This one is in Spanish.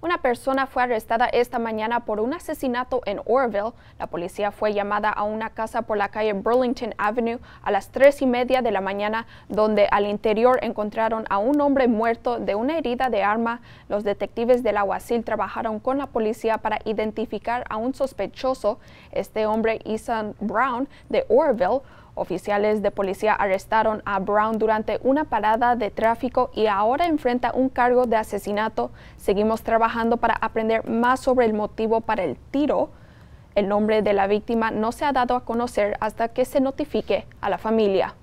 Una persona fue arrestada esta mañana por un asesinato en Orville. La policía fue llamada a una casa por la calle Burlington Avenue a las tres y media de la mañana, donde al interior encontraron a un hombre muerto de una herida de arma. Los detectives del Aguacil trabajaron con la policía para identificar a un sospechoso. Este hombre, Ethan Brown, de Orville, Oficiales de policía arrestaron a Brown durante una parada de tráfico y ahora enfrenta un cargo de asesinato. Seguimos trabajando para aprender más sobre el motivo para el tiro. El nombre de la víctima no se ha dado a conocer hasta que se notifique a la familia.